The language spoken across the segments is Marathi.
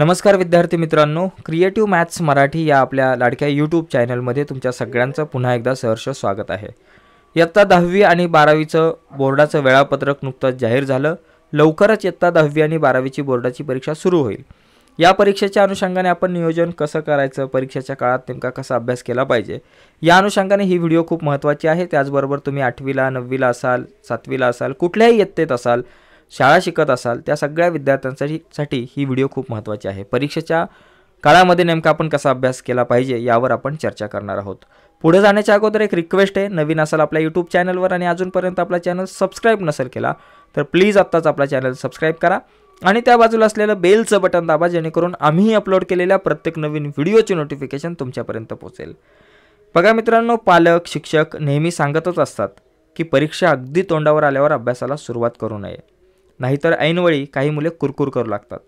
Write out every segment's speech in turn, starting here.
नमस्कार विद्यार्थी मित्रांनो क्रिएटिव्ह मॅथ्स मराठी या आपल्या लाडक्या यूट्यूब चॅनलमध्ये तुमच्या सगळ्यांचं पुन्हा एकदा सहर्ष स्वागत आहे इयत्ता दहावी आणि बारावीचं बोर्डाचं वेळापत्रक नुकतंच जाहीर झालं लवकरच इयत्ता दहावी आणि बारावीची बोर्डाची परीक्षा सुरू होईल या परीक्षेच्या अनुषंगाने आपण नियोजन कसं करायचं परीक्षेच्या काळात नेमका कसा अभ्यास केला पाहिजे या अनुषंगाने ही व्हिडिओ खूप महत्त्वाची आहे त्याचबरोबर तुम्ही आठवीला नववीला असाल सातवीला असाल कुठल्याही इयत्तेत असाल शाळा शिकत असाल त्या सगळ्या विद्यार्थ्यांसाठी साठी ही व्हिडिओ खूप महत्त्वाची आहे परीक्षेच्या काळामध्ये नेमका आपण कसा अभ्यास केला पाहिजे यावर आपण चर्चा करणार आहोत पुढे जाण्याच्या अगोदर एक रिक्वेस्ट आहे नवीन असाल आपल्या यूट्यूब चॅनलवर आणि अजूनपर्यंत आपला चॅनल सबस्क्राईब नसेल केला तर प्लीज आत्ताच आपला चॅनल सबस्क्राईब करा आणि त्या बाजूला असलेलं बेलचं बटन दाबा जेणेकरून आम्हीही अपलोड केलेल्या प्रत्येक नवीन व्हिडिओची नोटिफिकेशन तुमच्यापर्यंत पोहोचेल बघा मित्रांनो पालक शिक्षक नेहमी सांगतच असतात की परीक्षा अगदी तोंडावर आल्यावर अभ्यासाला सुरुवात करू नये नाहीतर ऐनवेळी काही मुले कुरकुर करू लागतात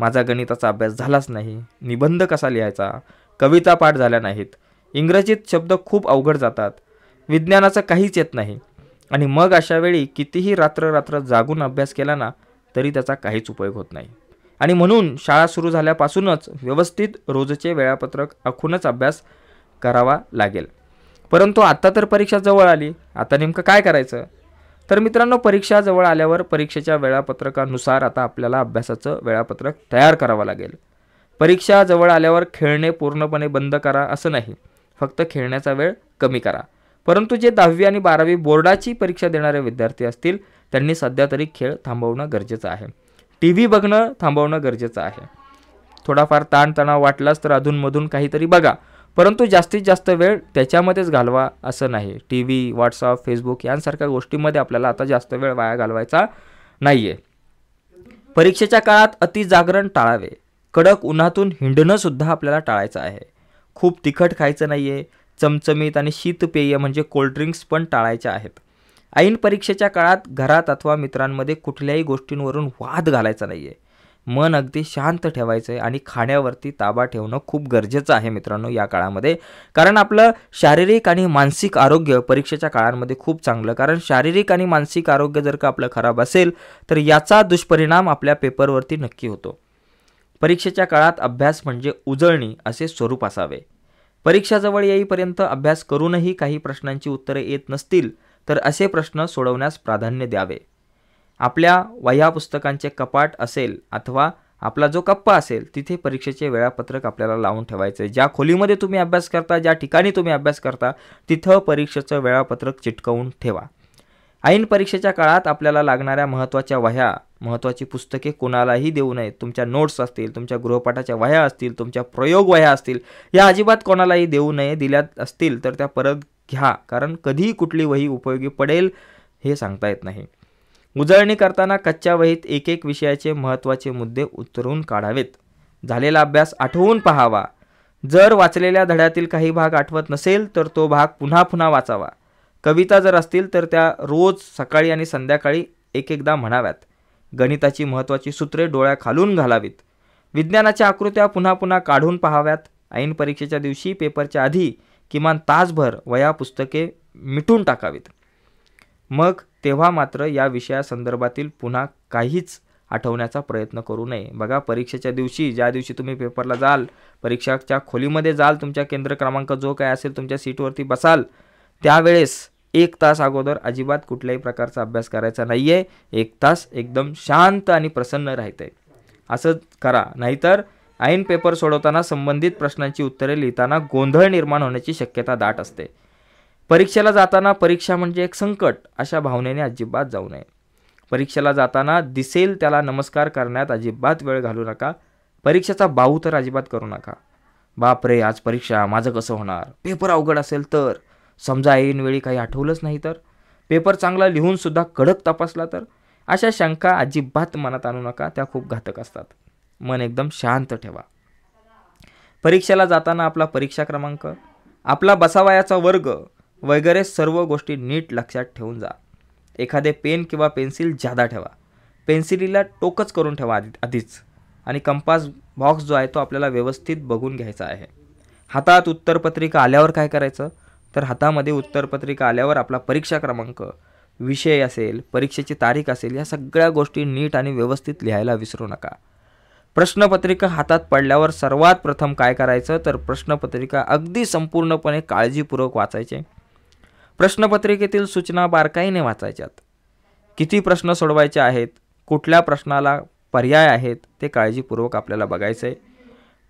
माझा गणिताचा अभ्यास झालाच नाही निबंध कसा लिहायचा कविता पाठ झाल्या नाहीत इंग्रजीत शब्द खूप अवघड जातात विज्ञानाचं काहीच येत नाही आणि मग अशा वेळी कितीही रात्र रात्र जागून अभ्यास केला ना तरी त्याचा काहीच उपयोग होत नाही आणि म्हणून शाळा सुरू झाल्यापासूनच व्यवस्थित रोजचे वेळापत्रक आखूनच अभ्यास करावा लागेल परंतु आत्ता तर परीक्षा जवळ आली आता नेमकं काय करायचं तर मित्रांनो परीक्षा जवळ आल्यावर परीक्षेच्या वेळापत्रकानुसार आता आपल्याला अभ्यासाचं वेळापत्रक तयार करावं लागेल परीक्षा जवळ आल्यावर खेळणे पूर्णपणे बंद करा असं नाही फक्त खेळण्याचा वेळ कमी करा परंतु जे दहावी आणि बारावी बोर्डाची परीक्षा देणारे विद्यार्थी असतील त्यांनी सध्या तरी खेळ थांबवणं गरजेचं आहे टी व्ही बघणं थांबवणं गरजेचं आहे थोडाफार ताणतणाव वाटलाच तर अधूनमधून काहीतरी बघा परंतु जास्तीत जास्त वेळ त्याच्यामध्येच घालवा असं नाही टी व्ही व्हॉट्सअप फेसबुक यांसारख्या गोष्टीमध्ये आपल्याला आता जास्त वेळ वाया घालवायचा नाही आहे परीक्षेच्या काळात अतिजागरण टाळावे कडक उन्हातून हिंडणंसुद्धा आपल्याला टाळायचं आहे खूप तिखट खायचं नाही आहे चमचमीत आणि शीतपेय म्हणजे कोल्ड्रिंक्स पण टाळायच्या आहेत ऐन परीक्षेच्या काळात घरात अथवा मित्रांमध्ये कुठल्याही गोष्टींवरून वाद घालायचा नाही आहे मन अगदी शांत ठेवायचं आहे आणि खाण्यावरती ताबा ठेवणं खूप गरजेचं आहे मित्रांनो या काळामध्ये कारण आपलं शारीरिक आणि मानसिक आरोग्य परीक्षेच्या काळांमध्ये खूप चांगलं कारण शारीरिक आणि मानसिक आरोग्य जर का आपलं खराब असेल तर याचा दुष्परिणाम आपल्या पेपरवरती नक्की होतो परीक्षेच्या काळात अभ्यास म्हणजे उजळणी असे स्वरूप असावे परीक्षाजवळ येईपर्यंत अभ्यास करूनही काही प्रश्नांची उत्तरे येत नसतील तर असे प्रश्न सोडवण्यास प्राधान्य द्यावे आपल्या वह्या पुस्तकांचे कपाट असेल अथवा आपला जो कप्पा असेल तिथे परीक्षेचे वेळापत्रक आपल्याला लावून ठेवायचं आहे ज्या खोलीमध्ये तुम्ही अभ्यास करता ज्या ठिकाणी तुम्ही अभ्यास करता तिथं परीक्षेचं वेळापत्रक चिटकवून ठेवा ऐन परीक्षेच्या काळात आपल्याला लागणाऱ्या महत्त्वाच्या वह्या महत्त्वाची पुस्तके कोणालाही देऊ नयेत तुमच्या नोट्स असतील तुमच्या गृहपाठाच्या वह्या असतील तुमच्या प्रयोग वह्या असतील या अजिबात कोणालाही देऊ नये दिल्या असतील तर त्या परत घ्या कारण कधीही कुठली वही उपयोगी पडेल हे सांगता येत नाही उजळणी करताना कच्च्या वहीत एक एक विषयाचे महत्त्वाचे मुद्दे उतरून काढावेत झालेला अभ्यास आठवून पहावा जर वाचलेल्या धड्यातील काही भाग आठवत नसेल तर तो भाग पुन्हा पुन्हा वाचावा कविता जर असतील तर त्या रोज सकाळी आणि संध्याकाळी एक एकदा म्हणाव्यात गणिताची महत्त्वाची सूत्रे डोळ्या खालून घालावीत विज्ञानाच्या आकृत्या पुन्हा पुन्हा काढून पाहाव्यात ऐन परीक्षेच्या दिवशी पेपरच्या आधी किमान तासभर वया पुस्तके मिटून टाकावीत मग तेव्हा मात्र या विषयासंदर्भातील पुन्हा काहीच आठवण्याचा प्रयत्न करू नये बघा परीक्षेच्या दिवशी ज्या दिवशी तुम्ही पेपरला जाल परीक्षाच्या खोलीमध्ये जाल तुमच्या केंद्र क्रमांक जो काय असेल तुमच्या सीटवरती बसाल त्यावेळेस एक तास अगोदर अजिबात कुठल्याही प्रकारचा अभ्यास करायचा नाही आहे एक तास एकदम शांत आणि प्रसन्न राहते असं करा नाहीतर ऐन पेपर सोडवताना संबंधित प्रश्नांची उत्तरे लिहिताना गोंधळ निर्माण होण्याची शक्यता दाट असते परीक्षेला जाताना परीक्षा म्हणजे एक संकट अशा भावनेने अजिबात जाऊ नये परीक्षेला जाताना दिसेल त्याला नमस्कार करण्यात अजिबात वेळ घालू नका परीक्षेचा बाहू तर अजिबात करू नका बाप रे आज परीक्षा माझं कसं होणार पेपर अवघड असेल तर समजा ऐनवेळी काही आठवलंच नाही तर पेपर चांगला लिहूनसुद्धा कडक तपासला तर अशा शंका अजिबात मनात आणू नका त्या खूप घातक असतात मन एकदम शांत ठेवा परीक्षेला जाताना आपला परीक्षा क्रमांक आपला बसावयाचा वर्ग वगैरे सर्व गोष्टी नीट लक्षात ठेवून जा एखादे पेन किंवा पेन्सिल जादा ठेवा पेन्सिलीला टोकच करून ठेवा आधी आधीच आणि कंपास बॉक्स जो आहे तो आपल्याला व्यवस्थित बघून घ्यायचा आहे हातात उत्तरपत्रिका आल्यावर काय करायचं तर हातामध्ये उत्तरपत्रिका आल्यावर आपला परीक्षा क्रमांक विषय असेल परीक्षेची तारीख असेल या सगळ्या गोष्टी नीट आणि व्यवस्थित लिहायला विसरू नका प्रश्नपत्रिका हातात पडल्यावर सर्वात प्रथम काय करायचं तर प्रश्नपत्रिका अगदी संपूर्णपणे काळजीपूर्वक वाचायचे प्रश्नपत्रिकेतील सूचना बारकाईने वाचायच्यात किती प्रश्न सोडवायचे आहेत कुठल्या प्रश्नाला पर्याय आहेत ते काळजीपूर्वक आपल्याला बघायचं आहे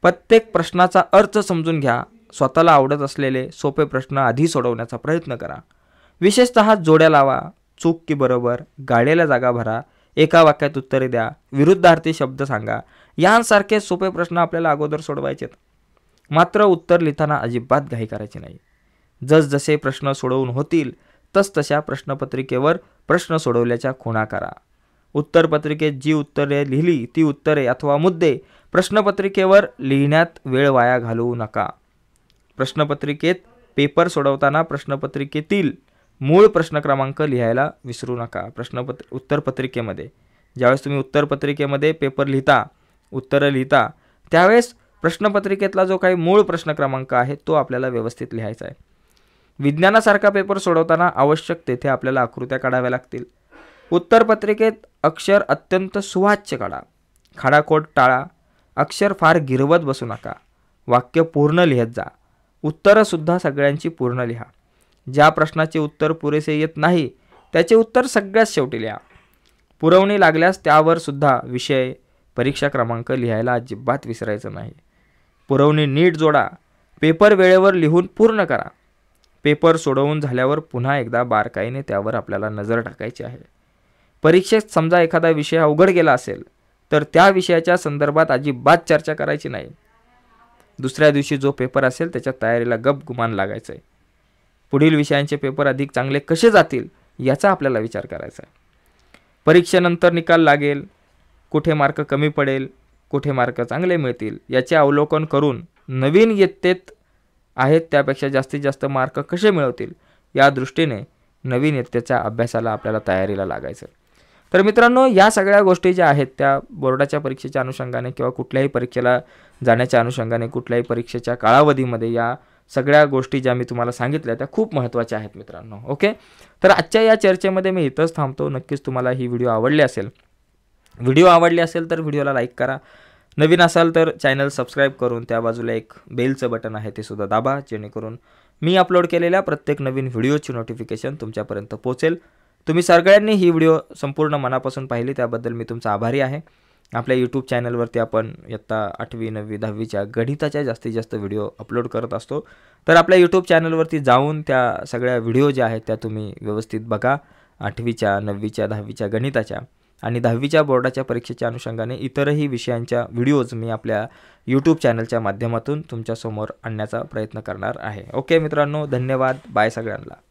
प्रत्येक प्रश्नाचा अर्थ समजून घ्या स्वतःला आवडत असलेले सोपे प्रश्न आधी सोडवण्याचा प्रयत्न करा विशेषतः जोड्या लावा चूक की बरोबर गाड्याला जागा भरा एका वाक्यात उत्तरे द्या विरुद्धार्थी शब्द सांगा यांसारखे सोपे प्रश्न आपल्याला अगोदर सोडवायचेत मात्र उत्तर लिहिताना अजिबात घाई करायची नाही जसजसे प्रश्न सोडवून होतील तसतशा प्रश्नपत्रिकेवर प्रश्न सोडवल्याच्या खुणा करा उत्तरपत्रिकेत जी उत्तरे लिहिली ती उत्तरे अथवा मुद्दे प्रश्नपत्रिकेवर लिहिण्यात वेळ वाया घालवू नका प्रश्नपत्रिकेत पेपर सोडवताना प्रश्नपत्रिकेतील मूळ प्रश्न क्रमांक लिहायला विसरू नका प्रश्नपत्र उत्तरपत्रिकेमध्ये ज्यावेळेस तुम्ही उत्तरपत्रिकेमध्ये पेपर लिहिता उत्तरं लिहिता त्यावेळेस प्रश्नपत्रिकेतला जो काही मूळ प्रश्न क्रमांक आहे तो आपल्याला व्यवस्थित लिहायचा आहे विज्ञानासारखा पेपर सोडवताना आवश्यक तेथे आपल्याला आकृत्या काढाव्या लागतील उत्तरपत्रिकेत अक्षर अत्यंत सुवाच्य काढा खाडाखोट टाळा अक्षर फार गिरवत बसू नका वाक्य पूर्ण लिहत जा उत्तरंसुद्धा सगळ्यांची पूर्ण लिहा ज्या प्रश्नाचे उत्तर पुरेसे येत नाही त्याचे उत्तर सगळ्यात शेवटी लिहा पुरवणी लागल्यास त्यावर सुद्धा विषय परीक्षा क्रमांक लिहायला अजिबात विसरायचं नाही पुरवणी नीट जोडा पेपर वेळेवर लिहून पूर्ण करा पेपर सोडवून झाल्यावर पुन्हा एकदा बारकाईने त्यावर आपल्याला नजर टाकायची आहे परीक्षेत समजा एखादा विषय अवघड गेला असेल तर त्या विषयाच्या संदर्भात अजिबात चर्चा करायची नाही दुसऱ्या दिवशी जो पेपर असेल त्याच्या तयारीला गप गुमान लागायचं आहे पुढील विषयांचे पेपर अधिक चांगले कसे जातील याचा आपल्याला विचार करायचा आहे परीक्षेनंतर निकाल लागेल कुठे मार्क कमी पडेल कुठे मार्क चांगले मिळतील याचे अवलोकन करून नवीन येत्तेत आहेत त्यापेक्षा जास्तीत जास्त मार्क कसे मिळवतील या दृष्टीने नवीन इयत्तेच्या अभ्यासाला आपल्याला तयारीला लागायचं तर मित्रांनो या सगळ्या गोष्टी ज्या आहेत त्या बोर्डाच्या परीक्षेच्या अनुषंगाने किंवा कुठल्याही परीक्षेला जाण्याच्या अनुषंगाने कुठल्याही परीक्षेच्या काळावधीमध्ये या सगळ्या गोष्टी ज्या मी तुम्हाला सांगितल्या त्या खूप महत्त्वाच्या आहेत मित्रांनो ओके तर आजच्या या चर्चेमध्ये मी इथंच थांबतो नक्कीच तुम्हाला ही व्हिडिओ आवडली असेल व्हिडिओ आवडली असेल तर व्हिडिओला लाईक करा नवीन असाल तर चॅनल सबस्क्राईब करून त्या बाजूला एक बेलचं बटन आहे ते सुद्धा दाबा जेणेकरून मी अपलोड केलेल्या प्रत्येक नवीन व्हिडिओची नोटिफिकेशन तुमच्यापर्यंत पोहोचेल तुम्ही सगळ्यांनी ही व्हिडिओ संपूर्ण मनापासून पाहिली त्याबद्दल मी तुमचा आभारी आहे आपल्या यूट्यूब चॅनलवरती आपण इयत्ता आठवी नववी दहावीच्या गणिताच्या जास्तीत जास्त व्हिडिओ अपलोड करत असतो तर आपल्या यूट्यूब चॅनलवरती जाऊन त्या सगळ्या व्हिडिओ ज्या आहेत त्या तुम्ही व्यवस्थित बघा आठवीच्या नववीच्या दहावीच्या गणिताच्या आणि दहावीच्या बोर्डाच्या परीक्षेच्या अनुषंगाने इतरही विषयांच्या व्हिडिओज मी आपल्या यूट्यूब चॅनलच्या माध्यमातून तुमच्यासमोर आणण्याचा प्रयत्न करणार आहे ओके मित्रांनो धन्यवाद बाय सगळ्यांना